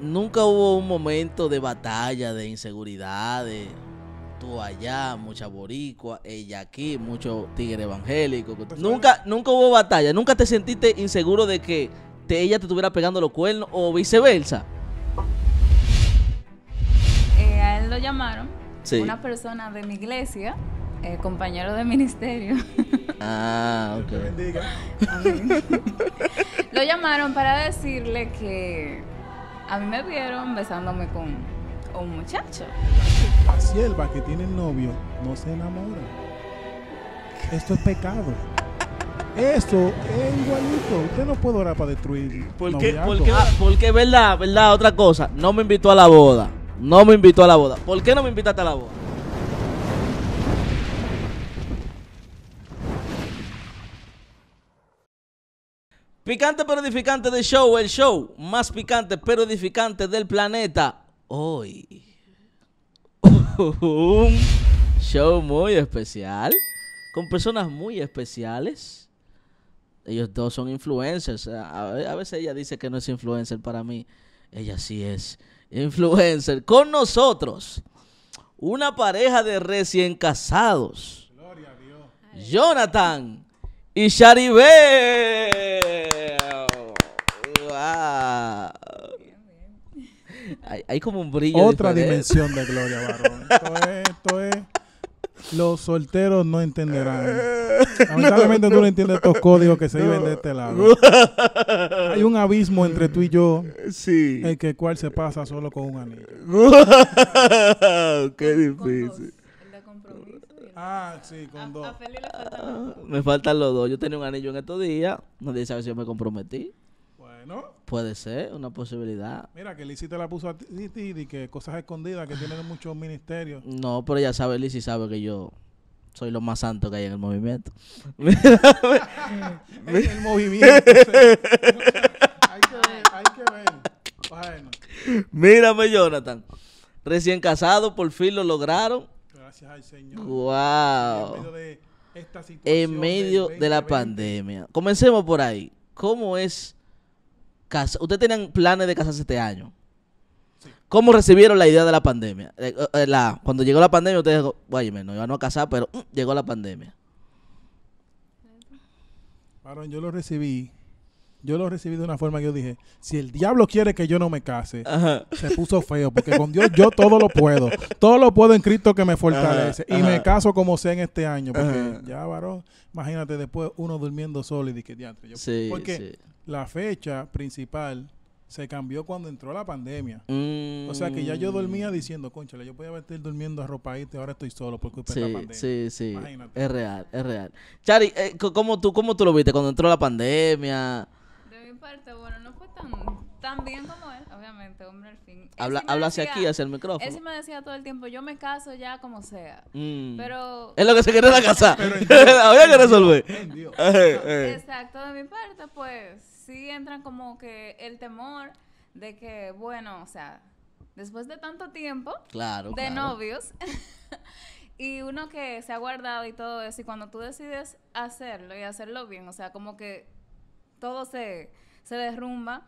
nunca hubo un momento de batalla, de de Tú allá, mucha boricua, ella aquí, mucho tigre evangélico. Pues nunca, nunca hubo batalla. Nunca te sentiste inseguro de que ella te estuviera pegando los cuernos o viceversa. Eh, a él lo llamaron. Una persona de mi iglesia, eh, compañero de ministerio. Ah, ok. lo llamaron para decirle que a mí me vieron besándome con un muchacho. La sierva que tiene novio no se enamora. Esto es pecado. Esto es igualito. Usted no puedo orar para destruir. Porque, qué? porque, ah. verdad, verdad, otra cosa. No me invitó a la boda. No me invitó a la boda. ¿Por qué no me invitaste a la boda? Picante pero edificante de show, el show más picante pero edificante del planeta. Hoy. Un show muy especial. Con personas muy especiales. Ellos dos son influencers. A veces ella dice que no es influencer para mí. Ella sí es influencer. Con nosotros. Una pareja de recién casados. Jonathan y Charibé. hay, como un brillo. Otra dimensión de Gloria varón. esto es, esto es. Los solteros no entenderán. Lamentablemente no, tú no entiendes estos códigos que se viven de este lado. Hay un abismo entre tú y yo. Sí. El que cual se pasa solo con un anillo. Qué difícil. Ah, sí, con dos. Me faltan los dos. Yo tenía un anillo en estos días. Nadie sabe si yo me comprometí. ¿no? Puede ser, una posibilidad. Mira, que Lizzie te la puso a ti y que cosas escondidas que tienen muchos ministerios. No, pero ya sabe, Lizzie sabe que yo soy lo más santo que hay en el movimiento. en el movimiento. hay que ver, hay que ver. Mírame, Jonathan. Recién casado, por fin lo lograron. Gracias al Señor. Wow. En medio de, esta situación en medio de la pandemia. Comencemos por ahí. ¿Cómo es casa, ustedes tenían planes de casarse este año. ¿Cómo recibieron la idea de la pandemia? Eh, eh, cuando llegó la pandemia, ustedes dijeron, bueno, no iban a casar, pero mm, llegó la pandemia. yo lo recibí yo lo recibí de una forma que yo dije, si el diablo quiere que yo no me case, se puso feo, porque con Dios yo todo lo puedo. Todo lo puedo en Cristo que me fortalece. Y me caso como sea en este año, porque ya, varón, imagínate después uno durmiendo solo y dije, diantre. porque la fecha principal se cambió cuando entró la pandemia. O sea que ya yo dormía mm. diciendo, conchale, yo podía estar durmiendo arropadito y ahora estoy solo por culpa pandemia. Sí, Es real, es real. Chari, eh, ¿cómo, tú, ¿cómo tú lo viste cuando entró la pandemia? bueno, no fue tan, bien como él, obviamente, hombre, al fin. Habla, aquí, hacia el micrófono. Él me decía todo el tiempo, yo me caso ya como sea. Mm. Pero... Es lo que se quiere la casa. Había que resolver. Exacto, de mi parte, pues, sí entra como que el temor de que, bueno, o sea, después de tanto tiempo claro, de novios y uno que se ha guardado y todo eso, y cuando tú decides hacerlo y hacerlo bien, o sea, como que todo se se derrumba.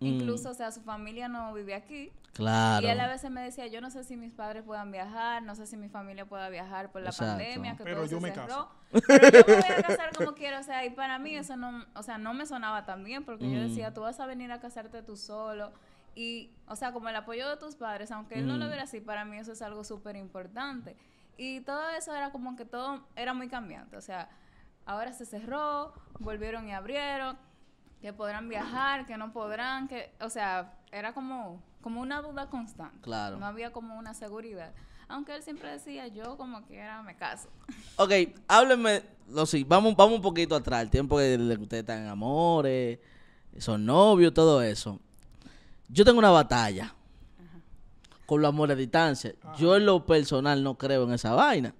Mm. Incluso, o sea, su familia no vive aquí. Claro. Y él a veces me decía, yo no sé si mis padres puedan viajar, no sé si mi familia pueda viajar por la pandemia, que todo se cerró. Pero yo me voy a casar como quiero, o sea, y para mí eso no, o sea, no me sonaba tan bien, porque yo decía, mm. tú vas a venir a casarte tú solo, y, o sea, como el apoyo de tus padres, aunque él no lo mm. viera así, para mí eso es algo súper importante. Y todo eso era como que todo era muy cambiante, o sea, ahora se cerró, volvieron y abrieron, que podrán viajar, que no podrán, que, o sea, era como, como una duda constante. No había como una seguridad. Aunque él siempre decía, yo como quiera me caso. Ok, háblenme, vamos, vamos un poquito atrás, el tiempo que ustedes están en amores, son novios, todo eso. Yo tengo una batalla con los amores a distancia. Yo en lo personal no creo en esa vaina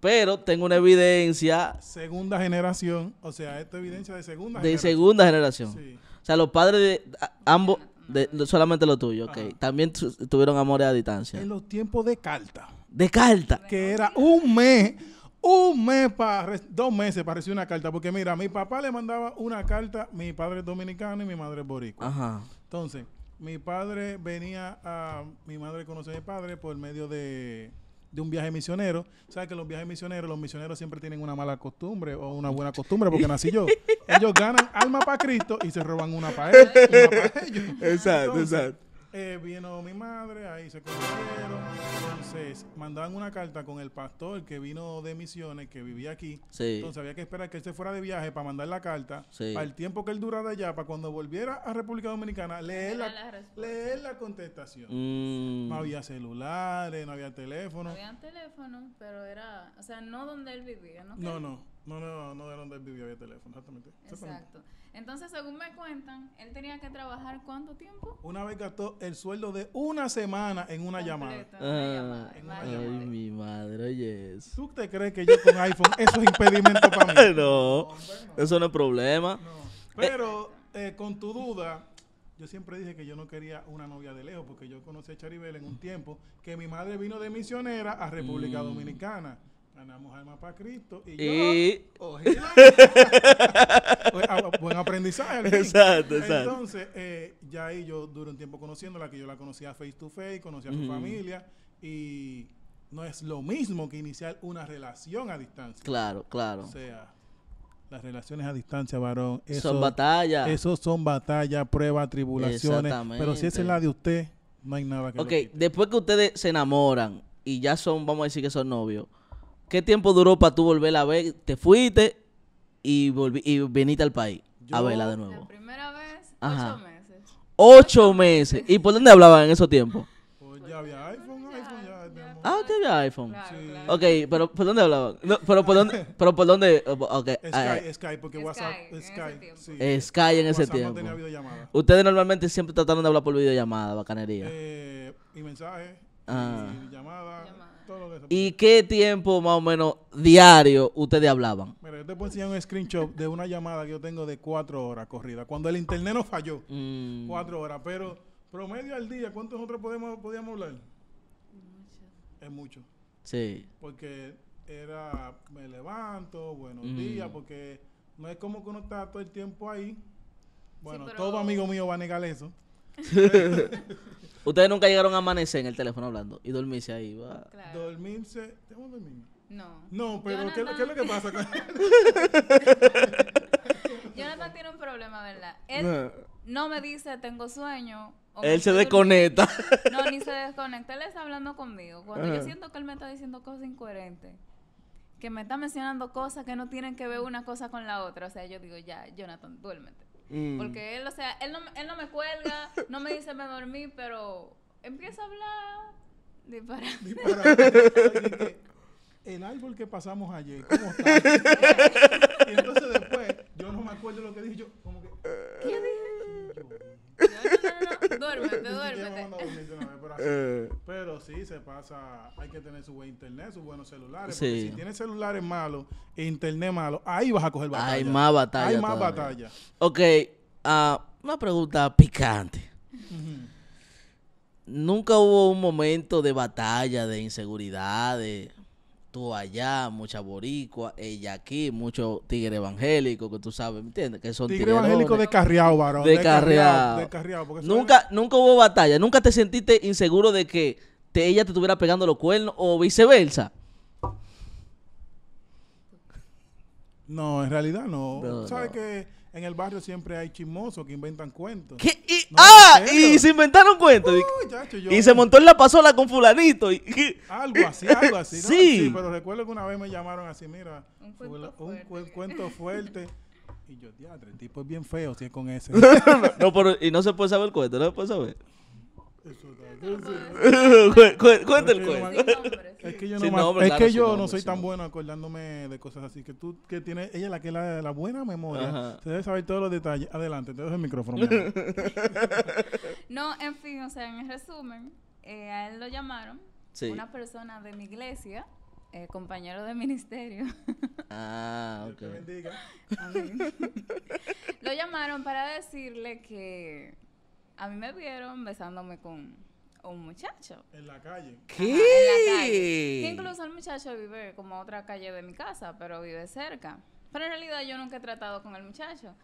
pero tengo una evidencia. Segunda generación, o sea, esta evidencia de segunda generación. De segunda generación. O sea, los padres de ambos, de, solamente lo tuyo, ok. También tuvieron amores a distancia. En los tiempos de carta. De carta. Que era un mes, un mes para, dos meses para recibir una carta. Porque mira, mi papá le mandaba una carta, mi padre es dominicano y mi madre es boricua. Ajá. Entonces, mi padre venía a, mi madre conoce a mi padre por medio de de un viaje misionero. ¿Sabes que los viajes misioneros, los misioneros siempre tienen una mala costumbre o una buena costumbre? Porque nací yo. Ellos ganan alma para Cristo y se roban una para él, una ellos. Exacto, exacto eh, vino mi madre, ahí se conocieron. Entonces, mandaban una carta con el pastor que vino de misiones, que vivía aquí. Entonces, había que esperar que él se fuera de viaje para mandar la carta. Al tiempo que él durara allá, para cuando volviera a República Dominicana, leer la, leer la contestación. Mm. No había celulares, no había teléfono. No había teléfono, pero era, o sea, no donde él vivía, ¿no? No, no. No, no, no era donde él vivía, había teléfono, exactamente. Exacto. Entonces, según me cuentan, él tenía que trabajar cuánto tiempo? Una vez gastó el sueldo de una semana en una ah, llamada. ay, mi madre, oye ¿Tú te crees que yo con iPhone eso es impedimento para mí? No, eso no es problema. Pero, eh, con tu duda, yo siempre dije que yo no quería una novia de lejos, porque yo conocí a Charibel en un tiempo que mi madre vino de misionera a República mm. Dominicana. Ganamos alma para Cristo. Y, y... yo. Buen aprendizaje. Exacto, exacto. Entonces, eh, ya ahí yo duré un tiempo conociéndola, que yo la conocía face to face, conocía a su familia. Y no es lo mismo que iniciar una relación a distancia. Claro, claro. O sea. Las relaciones a distancia, varón. Eso, son batallas. Eso son batallas, pruebas, tribulaciones. Pero si esa es la de usted, no hay nada que Ok, después que ustedes se enamoran y ya son, vamos a decir que son novios, ¿Qué tiempo duró para tú volver a ver? Te fuiste y, volví, y viniste al país a verla de nuevo. La primera vez, Ajá. ocho meses. Ocho meses. ¿Y por dónde hablaban en esos tiempos? Pues ya había iPhone, iPhone ya. ah, usted había iPhone. Claro, Ok, pero ¿por dónde hablaban? pero ¿por dónde? Pero ¿por dónde? Okay. Sky, porque WhatsApp, en Sky, Sky en ese tiempo. Ustedes normalmente siempre trataron de hablar por videollamada, bacanería. Eh, y mensajes, y ah. llamada. ¿Y qué tiempo más o menos diario ustedes hablaban? Mira, yo te puedo enseñar un screenshot de una llamada que yo tengo de cuatro horas corrida. Cuando el internet no falló, mm. cuatro horas. Pero promedio al día, ¿cuántos nosotros podemos, podíamos hablar? Es mucho. Sí. Porque era, me levanto, buenos mm. días, porque no es como que uno está todo el tiempo ahí. Bueno, todo amigo mío va a negar eso. Ustedes nunca llegaron a amanecer en el teléfono hablando y dormirse ahí. Va. Dormirse. ¿Tengo dormir? No. No, pero ¿qué, es lo que pasa Jonathan tiene un problema, ¿verdad? Él no, me dice tengo sueño. él se desconecta. No, ni se desconecta. Él está hablando conmigo. Cuando yo siento que él me está diciendo cosas incoherentes que me está mencionando cosas que no tienen que ver una cosa con la otra. O sea, yo digo, ya, Jonathan, duérmete. Mm. Porque él, o sea, él no, él no me cuelga, no me dice me dormí, pero empieza a hablar. Dispara. el árbol que pasamos ayer, ¿cómo está? y entonces después, yo no me acuerdo lo que dije, yo como que... ¿Qué dije? duerme duérmete. Eh. Pero, sí, se pasa. Hay que tener su buen internet, sus buenos celulares. Porque si tienes celulares malos e internet malo, ahí vas a coger batalla. Hay más batalla. Hay más batallas batalla. Ok, ah, una pregunta picante. Nunca hubo un momento de batalla, de inseguridad, de tú allá, mucha boricua, ella aquí, mucho tigre evangélico, que tú sabes, ¿me entiendes? Que son tigre evangélico de varón. De, de Nunca, nunca hubo batalla, nunca te sentiste inseguro de que ella te estuviera pegando los cuernos o viceversa. No, en realidad no. ¿Sabes que en el barrio siempre hay chismosos que inventan cuentos. ¿Qué? ah, y se inventaron cuentos. y se montó en la pasola con fulanito. Y, algo así, algo así. Sí. pero recuerdo que una vez me llamaron así, mira, un cuento, fuerte. Y yo, diadre, el tipo es bien feo si es con ese. no, y no se puede saber el cuento, no se puede saber. Cuéntale el cuento. Es que yo no, soy tan bueno acordándome de cosas así. Que tú, que tienes, ella la que la, la buena memoria, se debe saber todos los detalles. Adelante, te dejo el micrófono. no, en fin, o sea, en resumen, eh, a él lo llamaron una persona de mi iglesia. Eh, compañero de ministerio. Ah, ok. lo llamaron para decirle que a mí me vieron besándome con un muchacho. ¿En la calle? ¿Qué? en la calle. incluso el muchacho vive como otra calle de mi casa, pero vive cerca. Pero en realidad yo nunca he tratado con el muchacho.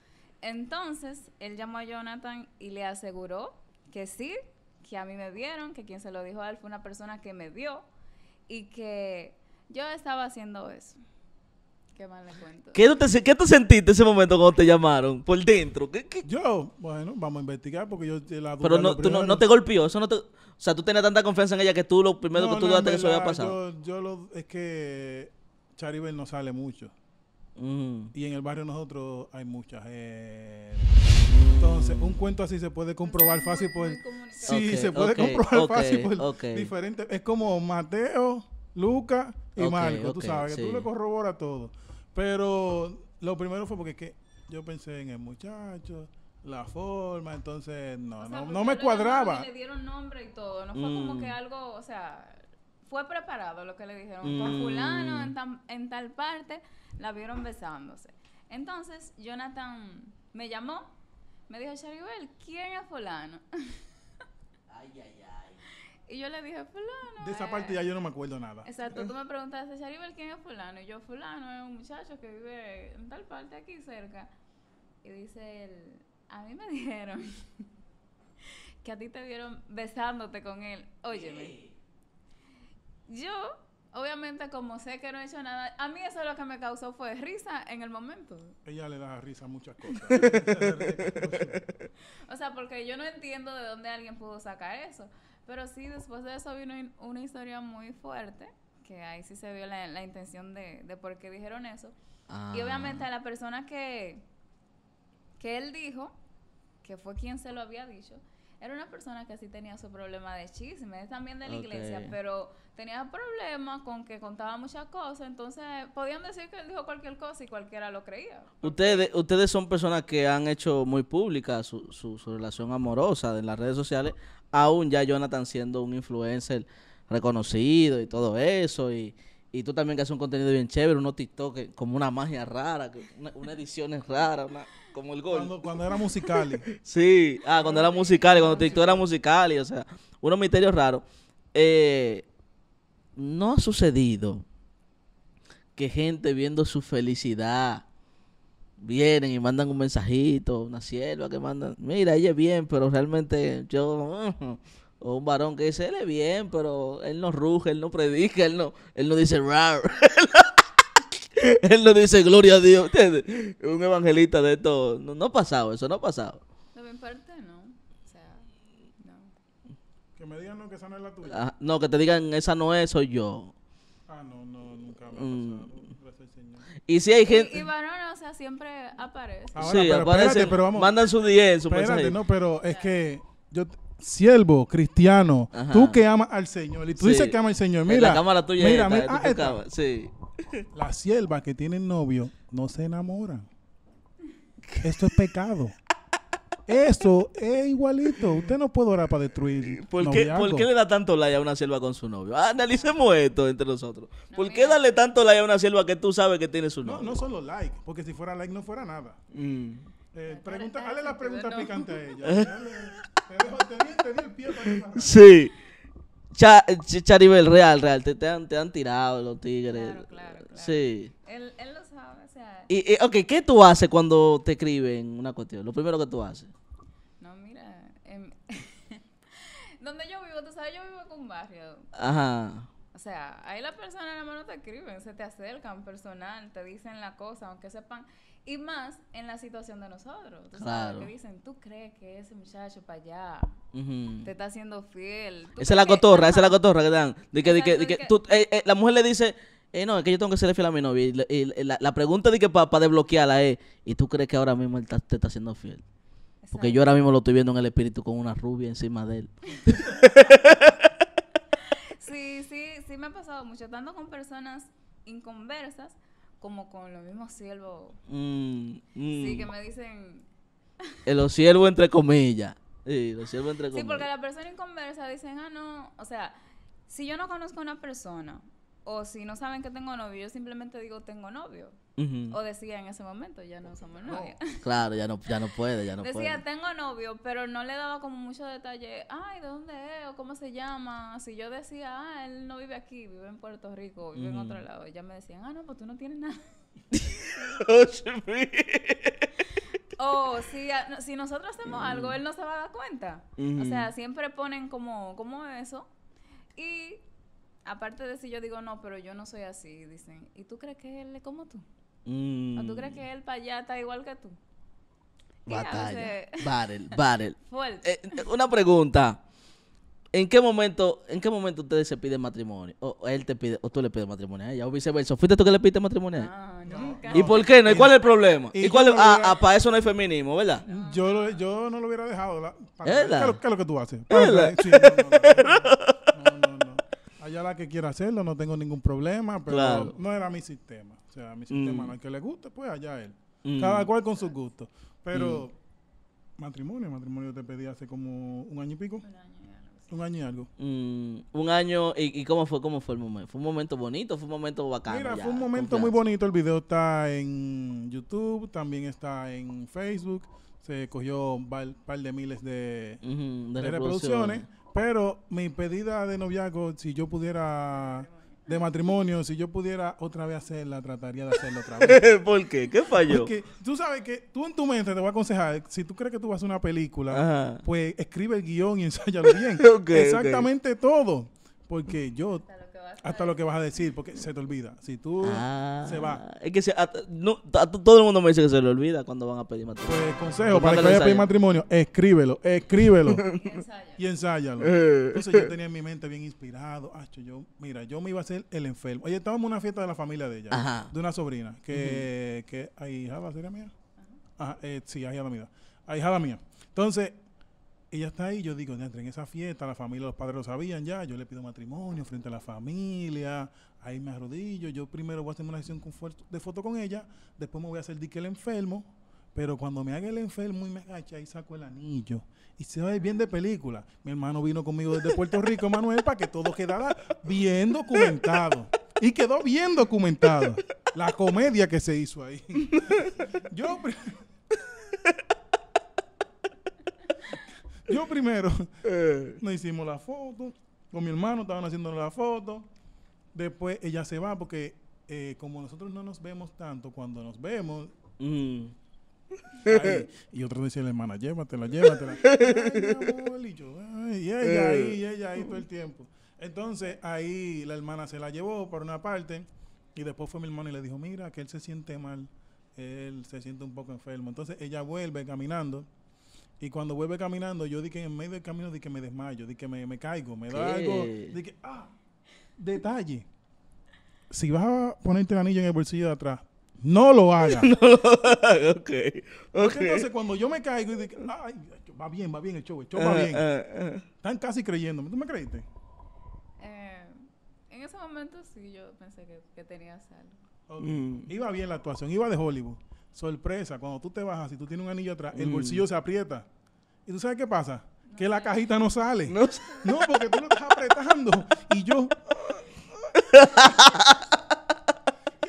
Entonces, él llamó a Jonathan y le aseguró que sí, que a mí me vieron, que quien se lo dijo a él fue una persona que me vio y que yo estaba haciendo eso. Qué mal cuento. ¿Qué te, sentiste ese momento cuando te llamaron? Por dentro. Yo, bueno, vamos a investigar porque yo la Pero no, no, te golpeó, eso no te... O sea, tú tenías tanta confianza en ella que tú lo primero que tú dudaste que eso había pasado. Yo, lo, es que Charibel no sale mucho. Mm. Y en el barrio nosotros hay muchas. Entonces, un cuento así se puede comprobar fácil por... Sí, se puede comprobar fácil Es como Mateo, Luca y Marco, tú sabes, que tú le corroboras todo. Pero lo primero fue porque yo pensé en el muchacho, la forma, entonces no, no, no me cuadraba. Le dieron nombre y todo, no fue como que mm. algo, o sea, fue preparado lo que le dijeron. Con mm. fulano, en, en tal parte, la vieron besándose. Entonces, Jonathan me llamó, me dijo, Charibel, ¿quién es fulano? ay, ay, ay. Y yo le dije, fulano. De esa parte ya eh". yo no me acuerdo nada. Exacto, tú eh. me preguntaste, Charibel, ¿quién es fulano? Y yo, fulano es un muchacho que vive en tal parte aquí cerca. Y dice él, a mí me dijeron que a ti te vieron besándote con él. Óyeme. Yo, obviamente, como sé que no he hecho nada, a mí eso lo que me causó fue risa en el momento. Ella le da risa a muchas cosas. o sea, porque yo no entiendo de dónde alguien pudo sacar eso. Pero sí, después de eso vino una historia muy fuerte, que ahí sí se vio la, intención de, de, por qué dijeron eso. Y obviamente a ah. la persona que, que él dijo, que fue quien se lo había dicho, era una persona que sí tenía su problema de chismes, también de la iglesia, pero tenía problemas con que contaba muchas cosas, entonces podían decir que él dijo cualquier cosa y cualquiera lo creía. Ustedes, ustedes son personas que han hecho muy pública su, su, relación amorosa en las redes sociales, aún ya Jonathan siendo un influencer reconocido y todo eso, y, y tú también que haces un contenido bien chévere, unos TikTok como una magia rara, una, edición rara, una como el gol. Cuando, era musical. sí, ah, cuando era musical, cuando TikTok era musical, o sea, unos misterios raros. Eh, no ha sucedido que gente viendo su felicidad vienen y mandan un mensajito, una sierva que mandan, mira, ella es bien, pero realmente yo, o un varón que dice, él es bien, pero él no ruge, él no predica, él no, él no dice raro él no dice gloria a Dios. Un evangelista de esto. No, no ha pasado eso, no ha pasado. De mi parte, no. O sea, no. Que me digan no, que esa no es la tuya. Ah, no, que te digan esa no es, soy yo. Ah, no, no, nunca me ha mm. pasado. Y si hay gente. Y, y no, o sea, siempre aparece. Ahora, sí, pero, aparece. pero vamos, mandan su 10, su espérate, no, pero es que. Yo, siervo, cristiano, tú que amas al Señor. Y tú dices que amas al Señor. Eh, mira. tuya mira, mira, ah, Sí. La selva que tienen novio no se enamoran. Esto es pecado. Eso es igualito. Usted no puede orar para destruir. ¿Por qué, le da tanto like a una selva con su novio? Analicemos esto entre nosotros. ¿Por qué darle tanto like a una selva que tú sabes que tiene su novio? No, solo like, porque si fuera like no fuera nada. dale mm. eh, la pregunta picante a ella. Sí. Charibel, real, real. Te, te, han, tirado los tigres. Claro, claro, claro. Sí. Él, él lo sabe, o sea. Y, ok, ¿qué tú haces cuando te escriben una cuestión? Lo primero que tú haces. No, mira. Em, donde yo vivo, tú sabes, yo vivo en un barrio. Ajá. O sea, ahí las personas nada más no te escriben, se te acercan personal, te dicen la cosa, aunque sepan. Y más en la situación de nosotros. claro. que dicen, tú crees que ese muchacho para allá te está haciendo fiel. Esa es la cotorra, esa es la cotorra que dan. De que, de que, que tú, eh, eh, la mujer le dice, eh, no, es que yo tengo que serle fiel a mi novia. Y, la, pregunta de que para pa desbloquearla es, ¿y tú crees que ahora mismo él te está haciendo fiel? Porque yo ahora mismo lo estoy viendo en el espíritu con una rubia encima de él. sí, sí, sí me ha pasado mucho. Tanto con personas inconversas como con los mismos siervos. Mm, mm. Sí, que me dicen... Eh, los siervos entre comillas. Sí, los siervos entre comillas. Sí, porque la persona en conversa dicen, ah, no, o sea, si yo no conozco a una persona o si no saben que tengo novio, yo simplemente digo tengo novio. O decía en ese momento, ya no somos novios. Claro, ya no, ya no puede, ya no decía, Decía, tengo novio, pero no le daba como mucho detalle, ay, ¿de dónde es? o cómo se llama. Si yo decía, ah, él no vive aquí, vive en Puerto Rico, vive en otro lado, ya me decían, ah, no, pues tú no tienes nada. o si, si nosotros hacemos algo, él no se va a dar cuenta. O sea, siempre ponen como, como eso. Y aparte de si yo digo, no, pero yo no soy así, dicen, ¿y tú crees que él es como tú? Mm. tú crees que él para allá está igual que tú? Batalla. Barrel, barrel. Eh, eh, una pregunta. ¿En qué momento, en qué momento ustedes se piden matrimonio? O él te pide, o tú le pides matrimonio a ella, o viceversa. ¿Fuiste tú que le pides matrimonio a ella? nunca. ¿Y por qué ¿Y cuál es el problema? ¿Y, cuál es, para ah, ah, eso no hay feminismo, ¿verdad? Yo, yo no lo hubiera dejado. ¿Qué, es lo, que tú haces? Para, eh, sí, no, no, no, Allá la que quiera hacerlo, no tengo ningún problema, pero no era mi sistema sea, mi sistema, mm. al que le guste, pues allá él. Mm. Cada cual con sus gustos. Pero mm. matrimonio, matrimonio te pedí hace como un año y pico. Un año. y algo. un año, y, cómo fue cómo fue el momento? ¿Fue un momento bonito? ¿Fue un momento bacano? Mira, fue un momento muy bonito. El video está en YouTube, también está en Facebook. Se cogió un par, de miles de, reproducciones. Pero mi pedida de noviazgo, si yo pudiera de matrimonio, si yo pudiera otra vez hacerla, trataría de hacerla otra vez. ¿Por qué? ¿Qué falló? Porque tú sabes que tú en tu mente te voy a aconsejar, si tú crees que tú vas a hacer una película, pues escribe el guión y ensáyalo bien. Exactamente todo. Porque yo hasta lo que vas a decir, porque se te olvida. Si tú ah. se va. Es que todo el mundo me dice que se le olvida cuando van a pedir matrimonio. Pues consejo, para que vaya a pedir matrimonio, escríbelo, escríbelo. y ensáyalo. Eh. Entonces yo tenía en mi mente bien inspirado. yo, mira, yo me iba a hacer el enfermo. Oye, estábamos en una fiesta de la familia de ella, de una sobrina, que, uh -huh. sería mía. Ajá, eh, sí, ahijada mía. Ahijada mía. Entonces, ella está ahí, yo digo, en esa fiesta, la familia, los padres lo sabían ya, yo le pido matrimonio frente a la familia, ahí me arrodillo, yo primero voy a hacer una sesión de foto con ella, después me voy a hacer dique el enfermo, pero cuando me haga el enfermo y me agacha, ahí saco el anillo. Y se ve bien de película. Mi hermano vino conmigo desde Puerto Rico, Manuel, para que todo quedara bien documentado. Y quedó bien documentado la comedia que se hizo ahí. yo... Yo primero, eh. nos hicimos la foto, con mi hermano estaban haciendo la foto. Después ella se va porque eh, como nosotros no nos vemos tanto, cuando nos vemos... Mm. y otro dice la hermana, llévatela, llévatela. y, yo, y ella eh. ahí, y ella ahí todo el tiempo. Entonces ahí la hermana se la llevó por una parte y después fue mi hermano y le dijo, mira, que él se siente mal, él se siente un poco enfermo. Entonces ella vuelve caminando y cuando vuelve caminando, yo dije, en medio del camino dije, que me desmayo, dije, que me, me caigo, me da algo, dije, ah, detalle. Si vas a ponerte el anillo en el bolsillo de atrás, no lo hagas. ok. okay. Entonces cuando yo me caigo y dije va bien, va bien el show, el show va ah, bien. Ah, ah. Están casi creyéndome, ¿tú me creíste? Eh, en ese momento sí, yo pensé que, tenía tenías mm. Iba bien la actuación, iba de Hollywood. Sorpresa, cuando tú te bajas, y tú tienes un anillo atrás, el mm. bolsillo se aprieta. ¿Y tú sabes qué pasa? Que la cajita no sale. No. porque tú lo estás apretando. y yo...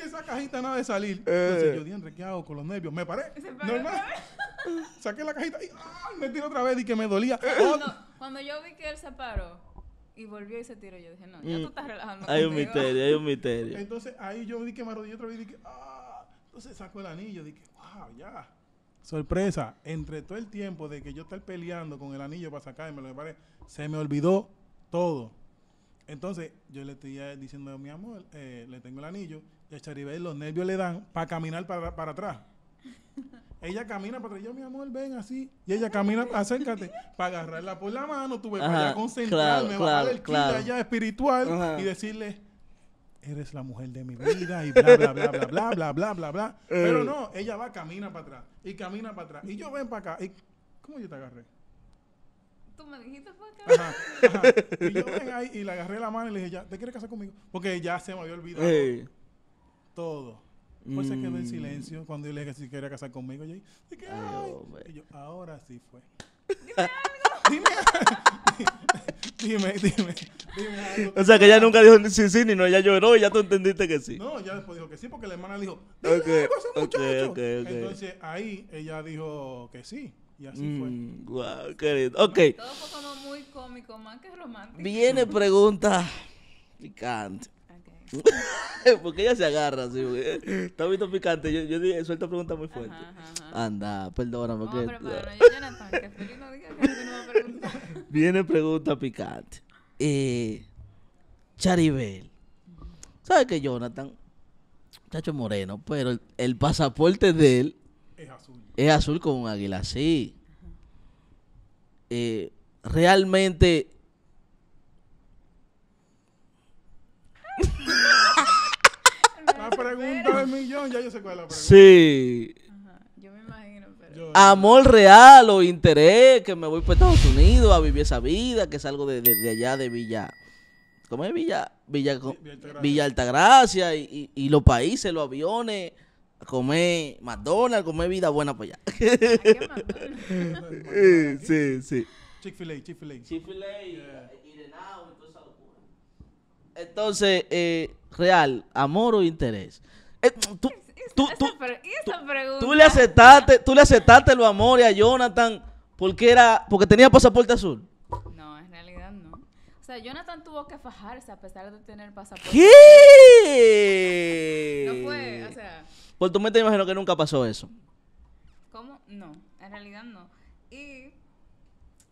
y esa cajita nada de salir. Entonces yo, eh. di ¿qué hago con los nervios? Me paré. Normal. Saqué la cajita y ah, me tiré otra vez y que me dolía. Oh. Cuando, yo vi que él se paró, y volvió y se tiró. Yo dije, no, ya mm. tú estás relajando. Hay un misterio, hay un misterio. Entonces ahí yo vi que me arrodillé otra vez y dije, ¡ah! Entonces pues saco el anillo, dije, wow, ya. Sorpresa, entre todo el tiempo de que yo estar peleando con el anillo para sacármelo, parece, se me olvidó todo. Entonces, yo le estoy eh, diciendo, a mi amor, eh, le tengo el anillo, y a los nervios le dan para caminar para, atrás. Ella camina para atrás, yo, mi amor, ven así. Y ella camina, acércate, para agarrarla por la mano, tuve para concentrarme, claro, el espiritual y decirle, eres la mujer de mi vida y bla, bla, bla, bla, bla, bla, bla, bla, bla. Eh. Pero no, ella va, camina para atrás y camina para atrás. Y yo ven para acá. Y, ¿Cómo yo te agarré? Tú me dijiste para acá. Y yo ven ahí y le agarré la mano y le dije, ya, ¿te quieres casar conmigo? Porque ya se me había olvidado todo. Pues se quedó en mm. silencio cuando yo le dije si quería casar conmigo. Y, dije, y yo, ahora sí fue. Dime algo. Dime algo. dime, dime, dime O sea, que ella nunca dijo sí, sí, ni no, ella lloró y ya tú entendiste que sí. No, ella después dijo que sí porque la hermana dijo, dime ok, ok Entonces, ahí ella dijo que sí. Y así fue. Wow, mm, querido. Ok. Todo fue como muy cómico, más que romántico. Viene pregunta picante. porque ella se agarra así, está visto picante. Yo, dije, suelto pregunta muy fuerte. Anda, perdóname. no que Viene pregunta picante. Eh, Charibel. ¿Sabes que Jonathan? Chacho moreno, pero el, pasaporte de él es azul. Es azul con un águila, sí. Eh, realmente pregunta del millón, ya yo sé cuál es la pregunta. Sí. Ajá, yo me imagino, pero... Amor real o interés, que me voy para Estados Unidos a vivir esa vida, que salgo de, de, de allá de Villa. ¿Cómo es Villa? Villa, Villa Altagracia, y, y, los países, los aviones, comer McDonald's, comer vida buena para allá. ¿A eh, sí, sí. Chick-fil-A, Chick-fil-A. Chick-fil-A, yeah. Entonces, eh, real, amor o interés. Eh, tú, tú, tú, le aceptaste, tú le aceptaste lo amor a Jonathan porque era, porque tenía pasaporte azul. No, en realidad no. O sea, Jonathan tuvo que fajarse a pesar de tener pasaporte. ¿Qué? No fue, o sea. Por tu mente imagino que nunca pasó eso. ¿Cómo? No, en realidad no. Y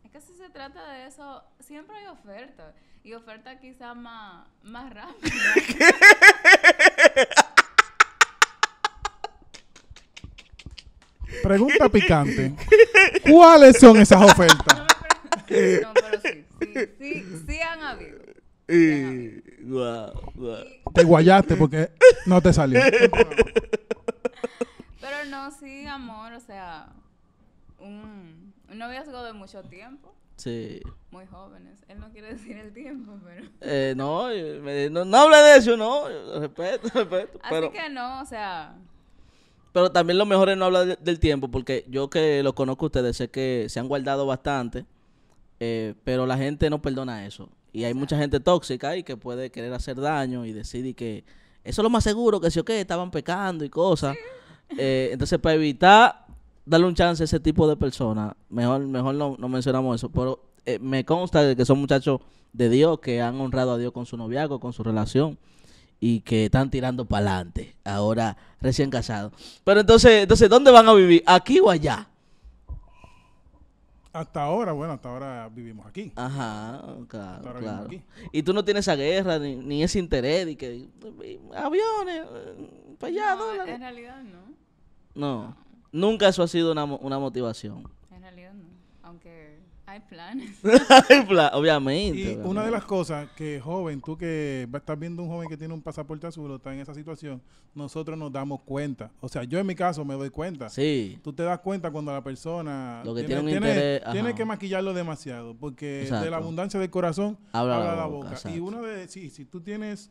es que si se trata de eso, siempre hay ofertas y oferta quizá más, más rápida. Pregunta picante. ¿Cuáles son esas ofertas? No, pero sí, sí, sí, sí han habido. Y, wow, Te guayaste porque no te salió. Pero no, sí, amor, o sea, un noviazgo de mucho tiempo. Sí. Muy jóvenes. Él no quiere decir el tiempo, pero. Eh, no, no, no, hable de eso, no. Respeto, respeto. Así que no, o sea. Pero también lo mejor es no hablar del tiempo, porque yo que lo conozco a ustedes sé que se han guardado bastante, eh, pero la gente no perdona eso. Y hay mucha gente tóxica y que puede querer hacer daño y decir que eso es lo más seguro, que si o qué, estaban pecando y cosas. Eh, entonces, para evitar darle un chance a ese tipo de personas, mejor, mejor no, mencionamos eso, pero eh, me consta que son muchachos de Dios que han honrado a Dios con su noviazgo, con su relación y que están tirando para adelante, ahora recién casados. Pero entonces, entonces, ¿dónde van a vivir? ¿Aquí o allá? Hasta ahora, bueno, hasta ahora vivimos aquí. Ajá, claro, Y tú no tienes esa guerra, ni, ese interés, y que eh, aviones, eh, para allá, En realidad no. No. Nunca eso ha sido una, una motivación. En realidad no, aunque hay planes. hay planes, obviamente. Y una de las cosas que joven, tú que estás viendo un joven que tiene un pasaporte azul o está en esa situación, nosotros nos damos cuenta. O sea, yo en mi caso me doy cuenta. Sí. Tú te das cuenta cuando la persona Lo que tiene, tiene, que maquillarlo demasiado, porque de la abundancia del corazón habla, la boca. Y uno de, sí, si tú tienes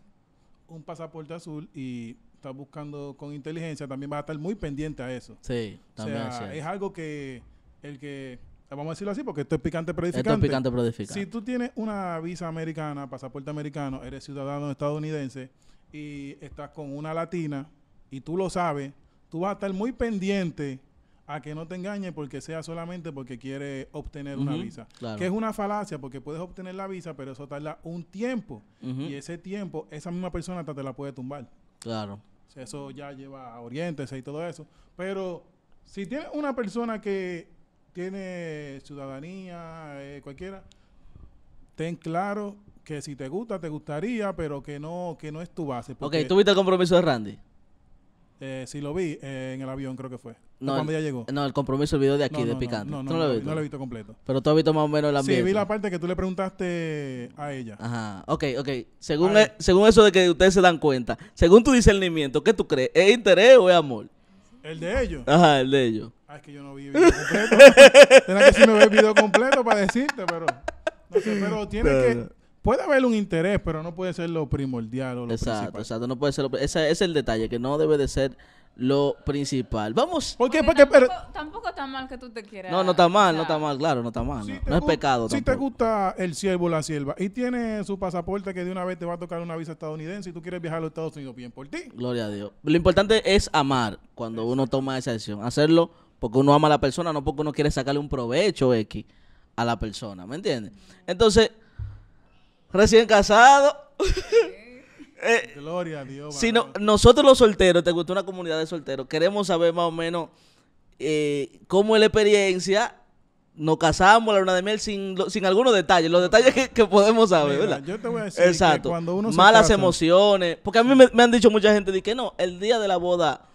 un pasaporte azul y estás buscando con inteligencia, también vas a estar muy pendiente a eso. Sí, también. O sea, es, algo que el que vamos a decirlo así, porque esto es picante predificante. Esto es picante predificante. Si tú tienes una visa americana, pasaporte americano, eres ciudadano estadounidense y estás con una latina y tú lo sabes, tú vas a estar muy pendiente a que no te engañe porque sea solamente porque quiere obtener una visa. Que es una falacia porque puedes obtener la visa, pero eso tarda un tiempo. Y ese tiempo, esa misma persona hasta te la puede tumbar. Claro. Eso ya lleva a Oriéntese y todo eso. Pero si tiene una persona que tiene ciudadanía, eh, cualquiera, ten claro que si te gusta, te gustaría, pero que no, que no es tu base. Porque, ok, ¿tuviste el compromiso de Randy? Eh, sí, lo vi eh, en el avión, creo que fue. No, ya llegó. No, el compromiso, el video de aquí, de Picante. No, no, no. lo, no lo he visto completo. Pero tú has visto más o menos la Sí, vi la parte que tú le preguntaste a ella. Ajá. Ok, ok. Según, e- según eso de que ustedes se dan cuenta, según tu discernimiento, ¿qué tú crees? ¿Es interés o es amor? ¿El de ellos? Ajá, el de ellos. Ah, es que yo no vi el video completo. Tienes que decirme me el video completo para decirte, pero. No sé, pero tiene que. Puede haber un interés, pero no puede ser lo primordial o lo exacto, principal. Exacto, no puede ser lo, ese es el detalle, que no debe de ser lo principal. Vamos. ¿Por eh, Porque, tampoco, está mal que tú te quieras. No, no está mal, no está mal, claro, no está mal. no, es pecado. Si te gusta el siervo o la sierva y tiene su pasaporte que de una vez te va a tocar una visa estadounidense y tú quieres viajar a los Estados Unidos, bien por ti. Gloria a Dios. Lo importante es amar cuando uno toma esa decisión. Hacerlo porque uno ama a la persona, no porque uno quiere sacarle un provecho X a la persona, ¿me entiendes? Entonces, recién casado. Eh, Gloria a Dios. Si nosotros los solteros, te gusta una comunidad de solteros, queremos saber más o menos eh, cómo es la experiencia. Nos casamos la luna de miel sin, algunos detalles, los detalles que, podemos saber, ¿verdad? Yo te voy a decir Exacto. cuando uno Malas emociones. Porque a mí me, han dicho mucha gente de que no, el día de la boda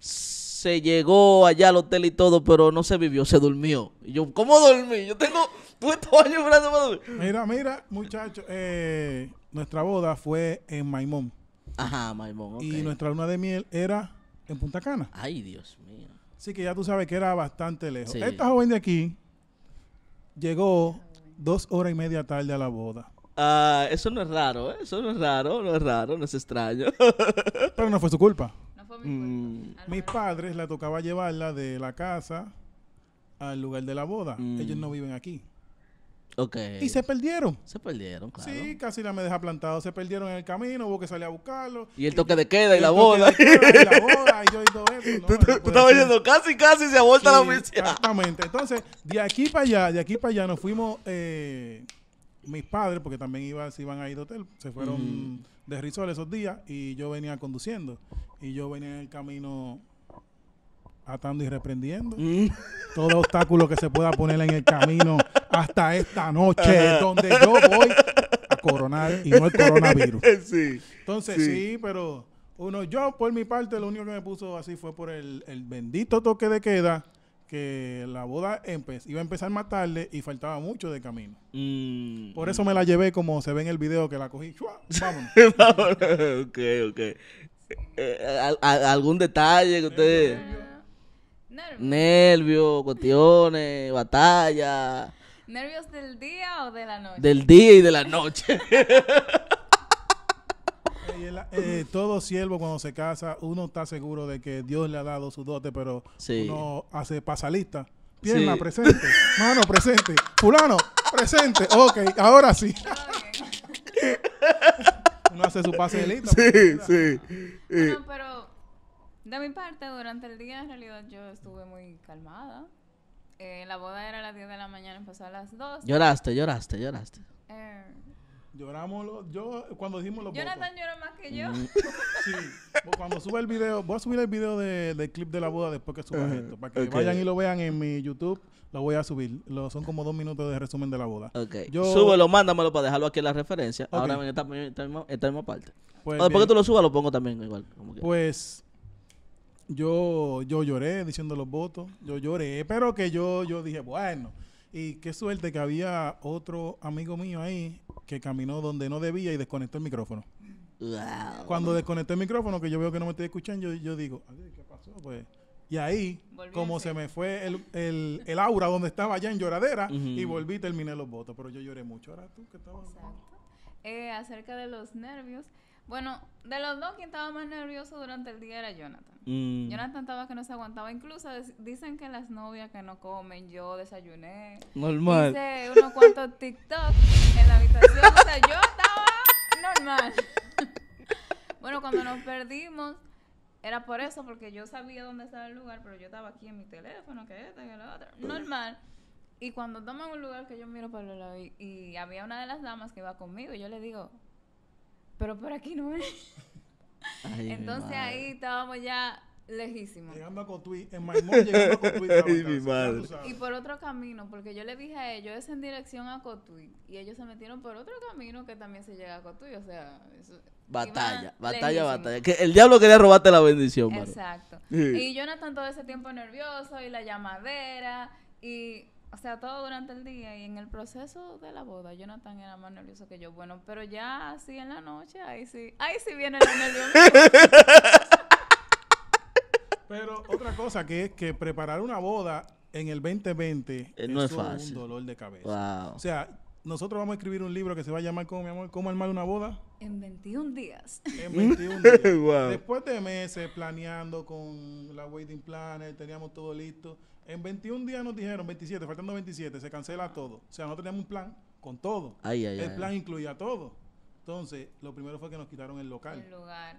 se llegó allá al hotel y todo, pero no se vivió, se durmió. Y yo, ¿cómo dormí? Yo tengo Mira, mira, muchachos, eh, nuestra boda fue en Maimón. Ajá, Maimón. Y nuestra luna de miel era en Punta Cana. Ay, Dios mío. Así que ya tú sabes que era bastante lejos. Esta joven de aquí llegó dos horas y media tarde a la boda. Ah, eso no es raro, ¿eh? eso no es raro, no es raro, no es extraño. Pero no fue su culpa. Mm. Mis padres la tocaba llevarla de la casa al lugar de la boda. Mm. Ellos no viven aquí. Okay. Y se perdieron. Se perdieron, claro. Sí, casi la me deja plantado. Se perdieron en el camino, hubo que salir a buscarlo. Y el toque de queda y, la boda. Y la boda, y yo y todo eso. tú, estabas diciendo, casi, casi se ha la policía... Exactamente. Entonces, de aquí para allá, de aquí para allá nos fuimos eh, mis padres, porque también iban, se iban a ir de hotel. Se fueron de Rizol esos días y yo venía conduciendo. Y yo venía en el camino atando y reprendiendo. Mm. Todo obstáculo que se pueda poner en el camino hasta esta noche, donde yo voy a coronar y no el coronavirus. Entonces, sí. pero uno, yo por mi parte, lo único que me puso así fue por el, el bendito toque de queda, que la boda iba a empezar más tarde y faltaba mucho de camino. Mm. Por eso me la llevé como se ve en el video que la cogí. ¿Algún detalle que usted... Nervio, cuestiones, batalla. ¿Nervios del día o de la noche? Del día y de la noche. Eh, todo siervo cuando se casa, uno está seguro de que Dios le ha dado su dote, pero uno hace pasalista. Pierna presente, mano presente, fulano presente. Ok, ahora sí. uno hace su pasalista. Sí, pues, sí. Eh. pero de mi parte, durante el día en realidad yo estuve muy calmada. Eh, la boda era a las 10 de la mañana, empezó a las 2. Lloraste, lloraste, lloraste. Eh, Lloramos, yo, cuando dijimos los Jonathan lloró más que yo. Mm. Sí, pues cuando suba el video, voy a subir el video de- del clip de la boda después que suba esto, para que vayan y lo vean en mi YouTube, lo voy a subir. son como dos minutos de resumen de la boda. Ok. Yo- Súbelo, mándamelo para dejarlo aquí en la referencia. Ahora en esta, esta misma, esta parte. O después que tú lo subas? Lo pongo también igual. pues yo, yo lloré diciendo los votos, yo lloré, pero que yo, yo dije, bueno, y qué suerte que había otro amigo mío ahí que caminó donde no debía y desconectó el micrófono. Cuando desconecté el micrófono, que yo veo que no me estoy escuchando, yo, yo digo, ¿qué pasó? Pues y ahí, como se me fue el, el, aura donde estaba ya en lloradera, y volví terminé los votos. Pero yo lloré mucho. Ahora tú, ¿qué estabas? Exacto. Eh, acerca de los nervios, bueno, de los dos, quien estaba más nervioso durante el día era Jonathan. Mm. Jonathan estaba que no se aguantaba. Incluso dicen que las novias que no comen, yo desayuné. Normal. Hice unos cuantos TikTok en la habitación. o sea, yo estaba normal. bueno, cuando nos perdimos, era por eso, porque yo sabía dónde estaba el lugar, pero yo estaba aquí en mi teléfono, que esta, que la otro. Normal. Y cuando toman un lugar que yo miro para el lado y, había una de las damas que iba conmigo, yo le digo, pero por aquí no es. Entonces ahí estábamos ya lejísimos. Llegando a Cotuí, en Maimón llegando a Cotuí. mi madre. Y por otro camino, porque yo le dije a ellos, es en dirección a Cotuí, y ellos se metieron por otro camino que también se llega a Cotuí, o sea... Eso, batalla, batalla, batalla. Que el diablo quería robarte la bendición, mano. Exacto. Y Jonathan todo ese tiempo nervioso, y la llamadera, y o sea, todo durante el día y en el proceso de la boda, Jonathan era más nervioso que yo. Bueno, pero ya así en la noche, ahí sí, ahí sí viene el nervioso. pero otra cosa que es que preparar una boda en el 2020 eh, es, un dolor de cabeza. O sea, nosotros vamos a escribir un libro que se va a llamar ¿Cómo, mi amor? ¿Cómo armar una boda? En 21 días. En 21 días. Después de meses planeando con la Wedding Planner, teníamos todo listo. En 21 días nos dijeron, 27, faltando 27, se cancela todo. O sea, no teníamos un plan con todo. el plan incluía todo. Entonces, lo primero fue que nos quitaron el local. El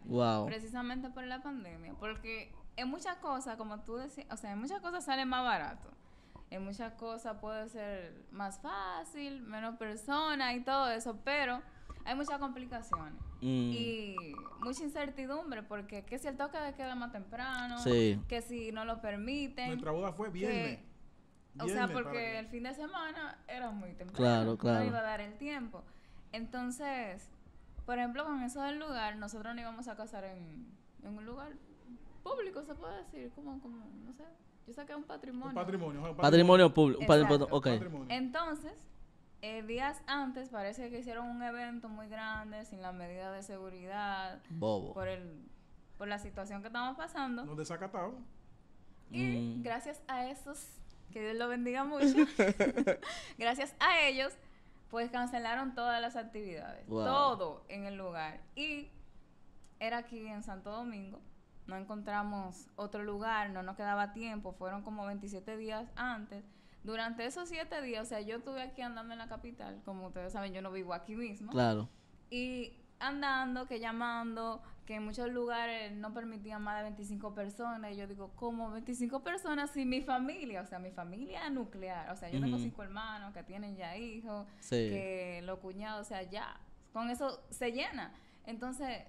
lugar. Precisamente por la pandemia. Porque en muchas cosas, como tú decías, o sea, en muchas cosas sale más barato en muchas cosas puede ser más fácil, menos personas y todo eso, pero hay muchas complicaciones mm. y mucha incertidumbre porque que si el toque de queda más temprano, que si no lo permiten. Nuestra boda fue viernes. o sea, porque el fin de semana era muy temprano, no iba a dar el tiempo. Entonces, por ejemplo, con eso del lugar, nosotros no íbamos a casar en, en un lugar público, se puede decir, como, como no sé, yo saqué un patrimonio. patrimonio. Un patrimonio público. Entonces, eh, días antes parece que hicieron un evento muy grande sin la medida de seguridad. Bobo. Por, el, por la situación que estamos pasando. Nos desacataron. Y mm. gracias a esos, que Dios lo bendiga mucho, gracias a ellos, pues cancelaron todas las actividades. Todo en el lugar. Y era aquí en Santo Domingo no encontramos otro lugar, no nos quedaba tiempo, fueron como 27 días antes. Durante esos 7 días, o sea, yo estuve aquí andando en la capital, como ustedes saben, yo no vivo aquí mismo. Claro. Y andando, que llamando, que en muchos lugares no permitían más de 25 personas. Y yo digo, ¿cómo 25 personas sin mi familia? O sea, mi familia nuclear. O sea, yo tengo cinco hermanos que tienen ya hijos, que los cuñados, o sea, ya, con eso se llena. Entonces,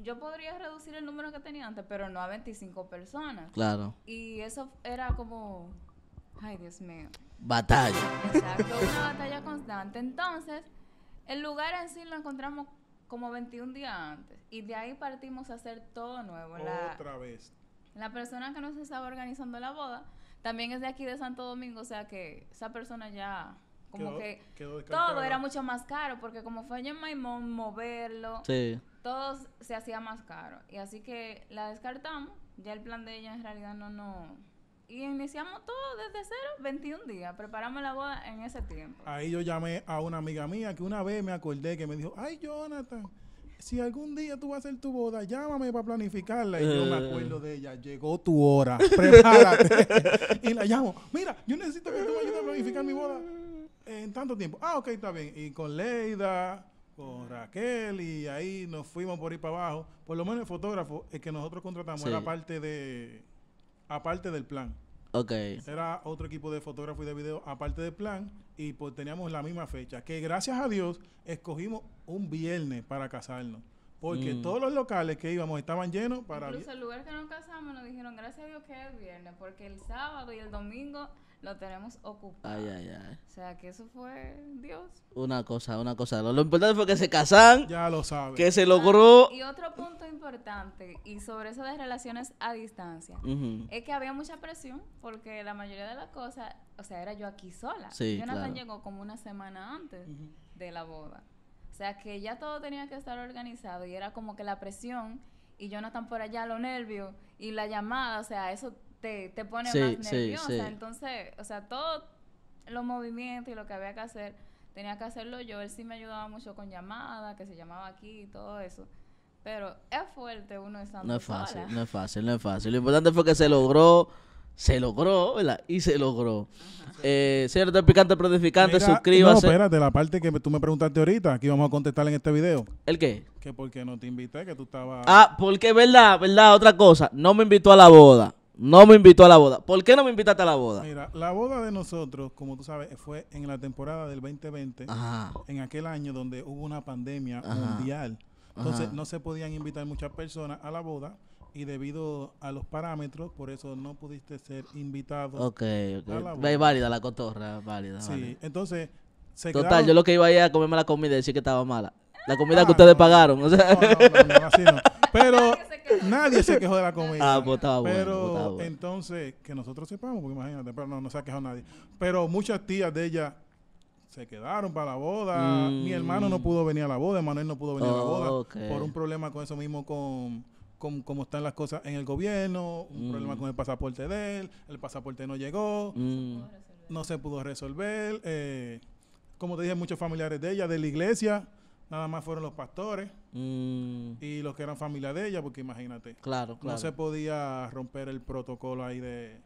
yo podría reducir el número que tenía antes, pero no a 25 personas. Claro. Y eso era como, ay Dios mío. Batalla. Exacto, una batalla constante. Entonces, el lugar en sí lo encontramos como 21 días antes. Y de ahí partimos a hacer todo nuevo. Otra vez. La persona que nos estaba organizando la boda también es de aquí de Santo Domingo, o sea que esa persona ya como que todo era mucho más caro porque como fue en Maimón moverlo, sí. Todos se hacía más caro. Y así que la descartamos. Ya el plan de ella en realidad no no Y iniciamos todo desde cero, 21 días. Preparamos la boda en ese tiempo. Ahí yo llamé a una amiga mía que una vez me acordé que me dijo, ay Jonathan, si algún día tú vas a hacer tu boda, llámame para planificarla. Y yo me eh. acuerdo de ella, llegó tu hora, prepárate. y la llamo, mira, yo necesito que tú me ayudes a planificar mi boda en tanto tiempo. Ah, ok, está bien. Y con Leida, con Raquel y ahí nos fuimos por ir para abajo. Por lo menos el fotógrafo, el que nosotros contratamos, era parte de aparte del plan. Ok. Era otro equipo de fotógrafo y de video aparte del plan y pues teníamos la misma fecha, que gracias a Dios escogimos un viernes para casarnos. Porque mm. todos los locales que íbamos estaban llenos para... Incluso el lugar que nos casamos nos dijeron, gracias a Dios que es viernes, porque el sábado y el domingo lo tenemos ocupado. Ay, ay, ay. O sea, que eso fue Dios. Una cosa, una cosa. Lo, importante fue que se casan. Ya lo saben. Que se logró. Ah, y otro punto importante, y sobre eso de relaciones a distancia, es que había mucha presión, porque la mayoría de las cosas, o sea, era yo aquí sola. Sí, Jonathan claro. llegó como una semana antes de la boda. O sea que ya todo tenía que estar organizado y era como que la presión y yo no están por allá, los nervios y la llamada, o sea, eso te, pone más nerviosa. Entonces, o sea, todos los movimientos y lo que había que hacer, tenía que hacerlo yo. Él sí me ayudaba mucho con llamadas, que se llamaba aquí y todo eso. Pero es fuerte uno estando No es fácil, no es fácil, no es fácil. Lo importante fue que se logró se logró, ¿verdad? Y se logró. Eh, señor Picante Prodificante, suscríbase. No, espérate, la parte que tú me preguntaste ahorita, aquí vamos a contestar en este video. ¿El qué? Que porque no te invité, que tú estabas... Ah, porque, ¿verdad? ¿Verdad? Otra cosa, no me invitó a la boda. No me invitó a la boda. ¿Por qué no me invitaste a la boda? Mira, la boda de nosotros, como tú sabes, fue en la temporada del 2020, Ajá. en aquel año donde hubo una pandemia mundial. Entonces no se podían invitar muchas personas a la boda y debido a los parámetros, por eso no pudiste ser invitado. Ok, ok. válida la cotorra, válida. Sí, entonces... Se Total, yo lo que iba a ir a comerme la comida y decir que estaba mala. La comida que ah, ustedes pagaron. O sea. pero nadie se quejó de la comida. Ah, pues estaba Pero pues, entonces, que nosotros sepamos, porque imagínate, pero no, se ha quejado nadie. Pero muchas tías de ella se quedaron para la boda. Mi hermano no mm. pudo venir a la boda, Manuel no pudo venir a la boda. Por un problema con eso mismo con como están las cosas en el gobierno, un mm. problema con el pasaporte de él, el pasaporte no llegó, mm. no se pudo resolver. Eh, como te dije, muchos familiares de ella, de la iglesia, nada más fueron los pastores mm. y los que eran familia de ella, porque imagínate. Claro, No se podía romper el protocolo ahí de...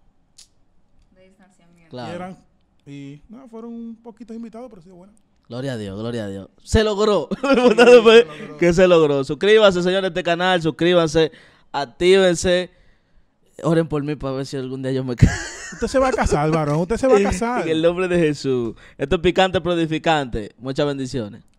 De distanciamiento. Claro. Y no, fueron un poquito invitados, pero sí, bueno. Gloria a Dios, gloria a Dios. Se logró. se logró. que se logró. Suscríbanse, señores, a este canal. Suscríbanse. Actívense. Oren por mí para ver si algún día yo me Usted se va a casar, varón. Usted se va a casar. En el nombre de Jesús. Esto es picante, prodificante. Muchas bendiciones.